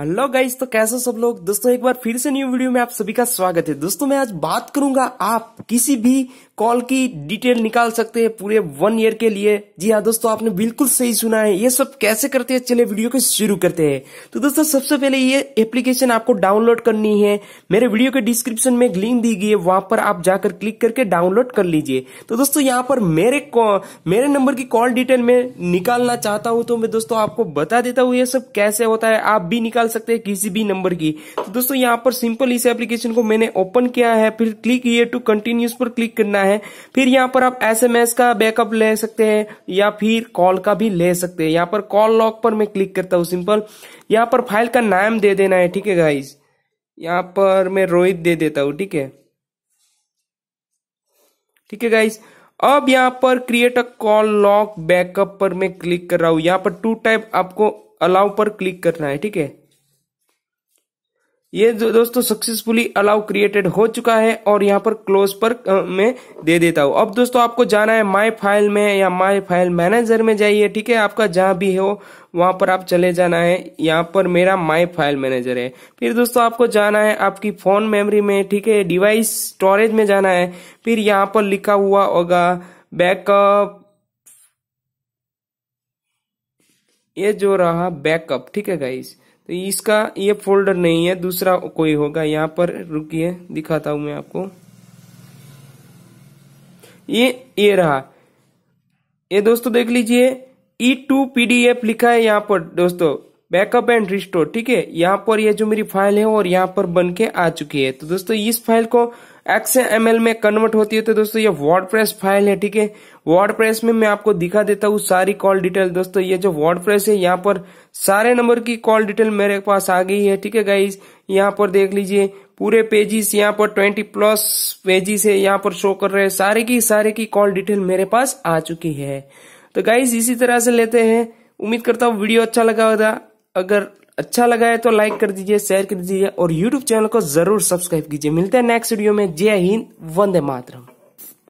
hello guys तो कैसे सब लोग दोस्तों एक बार फिर से न्यू वीडियो में आप सभी का स्वागत है दोस्तों मैं आज बात करूंगा आप किसी भी कॉल की डिटेल निकाल सकते हैं पूरे वन ईयर के लिए जी हाँ दोस्तों आपने बिल्कुल सही सुना है ये सब कैसे करते हैं चले वीडियो को शुरू करते हैं तो दोस्तों सबसे पहले ये एप्लीकेशन आपको डाउनलोड करनी है मेरे वीडियो के डिस्क्रिप्शन में एक लिंक दी गई है वहां पर आप जाकर क्लिक करके डाउनलोड कर लीजिए तो दोस्तों यहाँ पर मेरे मेरे नंबर की कॉल डिटेल में निकालना चाहता हूँ तो मैं दोस्तों आपको बता देता हूँ ये सब कैसे होता है आप भी निकाल निकाल सकते हैं किसी भी नंबर की तो दोस्तों यहाँ पर सिंपल इस एप्लीकेशन को मैंने ओपन किया है फिर क्लिक ये टू कंटिन्यूस पर क्लिक करना है फिर यहाँ पर आप एसएमएस का बैकअप ले सकते हैं या फिर कॉल का भी ले सकते हैं यहाँ पर कॉल लॉक पर मैं क्लिक करता हूँ सिंपल यहाँ पर फाइल का नाम दे देना है ठीक है गाइज यहाँ पर मैं रोहित दे देता हूँ ठीक है ठीक है गाइज अब यहाँ पर create a call log backup पर मैं क्लिक कर रहा हूं यहाँ पर टू टाइप आपको अलाउ पर क्लिक करना है ठीक है ये जो दोस्तों सक्सेसफुली अलाउ क्रिएटेड हो चुका है और यहाँ पर क्लोज पर आ, मैं दे देता हूँ अब दोस्तों आपको जाना है माई फाइल में या माई फाइल मैनेजर में जाइए ठीक है आपका जहाँ भी हो वहाँ पर आप चले जाना है यहाँ पर मेरा माई फाइल मैनेजर है फिर दोस्तों आपको जाना है आपकी फोन मेमोरी में ठीक है डिवाइस स्टोरेज में जाना है फिर यहाँ पर लिखा हुआ होगा बैकअप ये जो रहा बैकअप ठीक है गाइस तो इसका ये फोल्डर नहीं है दूसरा कोई होगा यहाँ पर रुकिए दिखाता हूं मैं आपको ये ये रहा ये दोस्तों देख लीजिए ई टू पी लिखा है यहाँ पर दोस्तों बैकअप एंड रिस्टोर ठीक है यहाँ पर ये यह जो मेरी फाइल है और यहाँ पर बन के आ चुकी है तो दोस्तों इस फाइल को एक्स एम में कन्वर्ट होती है तो दोस्तों ये वर्ड फाइल है ठीक है वर्ड में मैं आपको दिखा देता हूँ सारी कॉल डिटेल दोस्तों ये जो वर्ड है यहाँ पर सारे नंबर की कॉल डिटेल मेरे पास आ गई है ठीक है गाइज यहाँ पर देख लीजिए पूरे पेजेस यहाँ पर ट्वेंटी प्लस पेजेस है यहाँ पर शो कर रहे हैं सारे की सारे की कॉल डिटेल मेरे पास आ चुकी है तो गाइज इसी तरह से लेते हैं उम्मीद करता हूँ वीडियो अच्छा लगा होगा अगर अच्छा लगा है तो लाइक कर दीजिए शेयर कर दीजिए और यूट्यूब चैनल को जरूर सब्सक्राइब कीजिए मिलते हैं नेक्स्ट वीडियो में जय हिंद वंदे मातरम